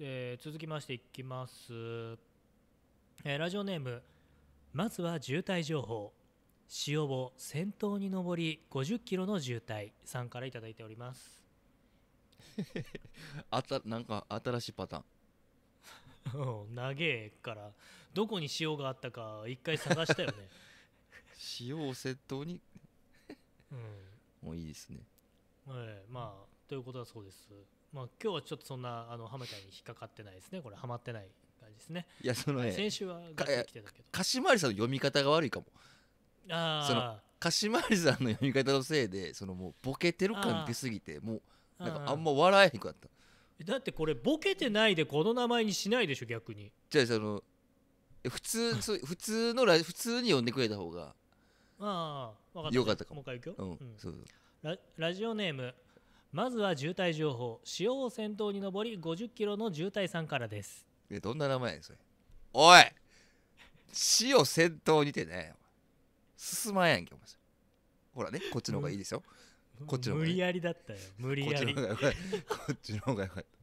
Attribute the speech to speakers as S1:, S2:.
S1: えー、続きましていきます、えー、ラジオネームまずは渋滞情報塩を先頭に上り50キロの渋滞さんからいただいております
S2: あたなんか新しいパタ
S1: ーン 長えからどこに塩があったか一回探したよね
S2: 塩 を先頭に、うん、もういいですね
S1: ええー、まあということだそうですまあ、今日はちょっとそんなあのハムタに引っかかってないですねこれはまってない感じですねいやそのね先週は来てたけど
S2: かしまりさんの読み方が悪いかもそのあかしまりさんの読み方のせいでそのもうボケてる感出すぎてもうなんかあんま笑えへんくなっただってこ
S1: れボケてないで
S2: この名前にしないでしょ逆にじゃあその普通 普通のラ普通に読んでくれた方が
S1: ああ分かったよかったかももう一回いくよ、うん、そうそうララジオネームまずは渋滞情報塩を先頭に上り50キロの渋滞さんからです
S2: えどんな名前ですおい塩先頭にてね進まんやんけお前ほらねこっちの方がいいですよ、こっちの方が、いい。無理やりだったよ無理やりこっちの方がよかった